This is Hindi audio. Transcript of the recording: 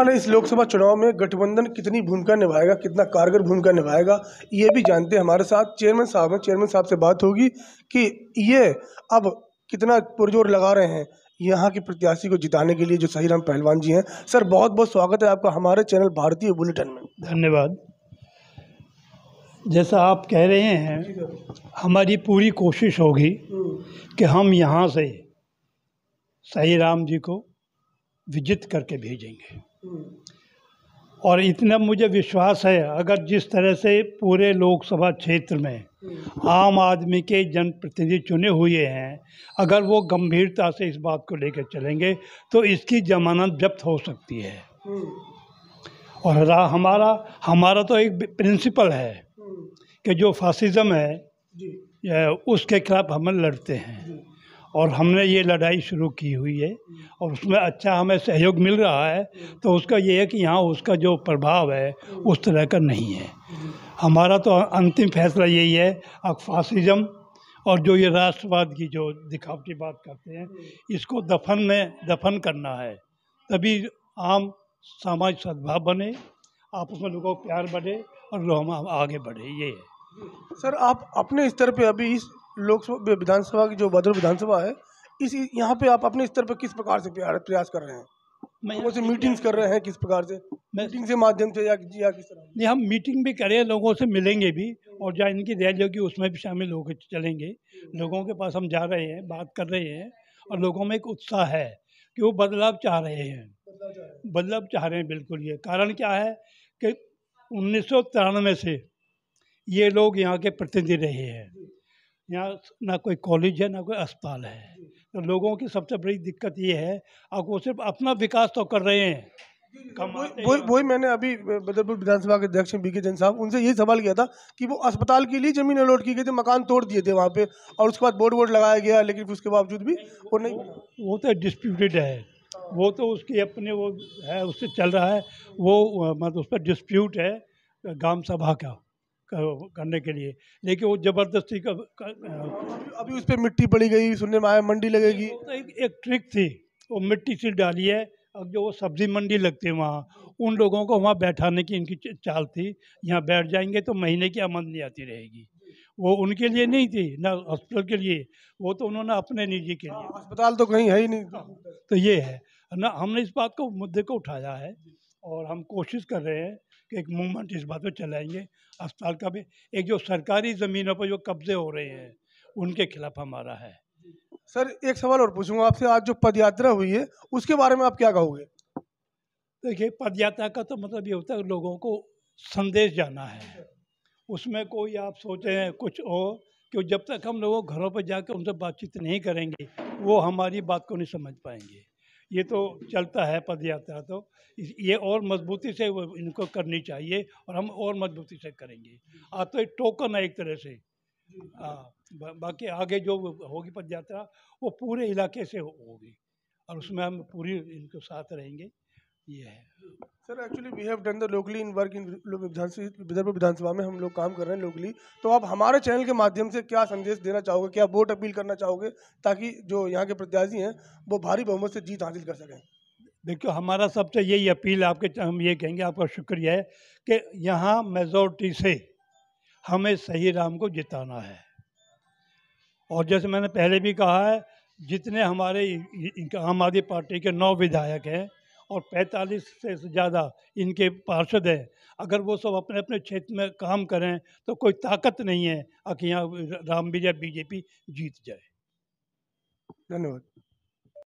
वाले इस लोकसभा चुनाव में गठबंधन कितनी भूमिका निभाएगा कितना कारगर भूमिका निभाएगा ये भी जानते हैं हमारे साथ चेयरमैन साहब हैं चेयरमैन साहब से बात होगी कि ये अब कितना पुरजोर लगा रहे हैं यहाँ के प्रत्याशी को जिताने के लिए जो सही राम पहलवान जी हैं सर बहुत बहुत स्वागत है आपका हमारे चैनल भारतीय बुलेटिन में धन्यवाद जैसा आप कह रहे हैं हमारी पूरी कोशिश होगी कि हम यहाँ से सही राम जी को विजित करके भेजेंगे और इतना मुझे विश्वास है अगर जिस तरह से पूरे लोकसभा क्षेत्र में आम आदमी के जनप्रतिनिधि चुने हुए हैं अगर वो गंभीरता से इस बात को लेकर चलेंगे तो इसकी जमानत जब्त हो सकती है और हमारा हमारा तो एक प्रिंसिपल है कि जो फासिज्म है उसके खिलाफ हम लड़ते हैं और हमने ये लड़ाई शुरू की हुई है और उसमें अच्छा हमें सहयोग मिल रहा है तो उसका ये है कि यहाँ उसका जो प्रभाव है उस तरह का नहीं है हमारा तो अंतिम फैसला यही है अकफासिज्म और जो ये राष्ट्रवाद की जो दिखावटी बात करते हैं इसको दफन में दफन करना है तभी आम समाज सद्भाव बने आपस में लोगों को प्यार बढ़े और लोग हम आगे बढ़े ये है सर आप अपने स्तर पे अभी इस लोकसभा विधानसभा की जो भद्र विधानसभा है इस यहाँ पे आप अपने स्तर पर किस प्रकार से प्रयास कर रहे हैं लोगों से मीटिंग्स कर रहे हैं किस प्रकार से मीटिंग के माध्यम से या, या किस तरह नहीं हम मीटिंग भी करें लोगों से मिलेंगे भी और जहाँ इनकी रैली होगी उसमें भी शामिल होकर चलेंगे लोगों के पास हम जा रहे हैं बात कर रहे हैं और लोगों में एक उत्साह है कि वो बदलाव चाह रहे हैं बदलाव चाह रहे हैं बिल्कुल ये कारण क्या है कि उन्नीस से ये लोग यहाँ के प्रतिनिधि रहे हैं यहाँ ना कोई कॉलेज है ना कोई अस्पताल है तो लोगों की सबसे बड़ी दिक्कत ये है अब वो सिर्फ अपना विकास तो कर रहे हैं वही वही मैंने अभी बदरपुर मतलब विधानसभा के अध्यक्ष बी के जैन साहब उनसे यही सवाल किया था कि वो अस्पताल के लिए जमीन अलॉट की गई थी मकान तोड़ दिए थे वहाँ पे और उसके बाद बोर्ड वोर्ड लगाया गया लेकिन उसके बावजूद भी वो नहीं वो तो डिस्प्यूटेड है वो तो उसके अपने वो है उससे चल रहा है वो मतलब उस पर डिस्प्यूट है ग्राम सभा का करने के लिए लेकिन वो ज़बरदस्ती का, अभी उस पर मिट्टी पड़ी गई सुनने में आया मंडी लगेगी तो एक, एक ट्रिक थी वो मिट्टी सी डाली है अब जो वो सब्जी मंडी लगती है वहाँ उन लोगों को वहाँ बैठाने की इनकी चाल थी यहाँ बैठ जाएंगे तो महीने की आमदनी आती रहेगी वो उनके लिए नहीं थी ना हॉस्पिटल के लिए वो तो उन्होंने अपने निजी के लिए हाँ, अस्पताल तो कहीं है ही नहीं हाँ, तो ये है ना हमने इस बात को मुद्दे को उठाया है और हम कोशिश कर रहे हैं एक मूवमेंट इस बात पर चलाएंगे अस्पताल का भी एक जो सरकारी ज़मीनों पर जो कब्ज़े हो रहे हैं उनके खिलाफ हमारा है सर एक सवाल और पूछूंगा आपसे आज जो पदयात्रा हुई है उसके बारे में आप क्या कहोगे देखिए पदयात्रा का तो मतलब ये होता है लोगों को संदेश जाना है उसमें कोई आप सोचे हैं कुछ हो कि जब तक हम लोगों घरों पर जाकर उनसे बातचीत नहीं करेंगे वो हमारी बात को नहीं समझ पाएंगे ये तो चलता है पद यात्रा तो ये और मजबूती से इनको करनी चाहिए और हम और मजबूती से करेंगे आ तो एक टोकन है एक तरह से हाँ बाकी आगे जो होगी पद यात्रा वो पूरे इलाके से होगी और उसमें हम पूरी इनके साथ रहेंगे ये है sir actually we have done the locally in work in Vidarbha विधानसभा में हम लोग काम कर रहे हैं लोकली तो आप हमारे चैनल के माध्यम से क्या संदेश देना चाहोगे क्या वोट अपील करना चाहोगे ताकि जो यहाँ के प्रत्याशी हैं वो भारी बहुमत से जीत हासिल कर सकें देखियो हमारा सबसे यही अपील आपके हम ये कहेंगे आपका शुक्रिया है कि यहाँ मेजोरिटी से हमें सही राम को जिताना है और जैसे मैंने पहले भी कहा है जितने हमारे आम आदमी पार्टी के नौ विधायक हैं और 45 से ज़्यादा इनके पार्षद हैं अगर वो सब अपने अपने क्षेत्र में काम करें तो कोई ताकत नहीं है कि यहाँ रामबीजा बीजेपी जीत जाए धन्यवाद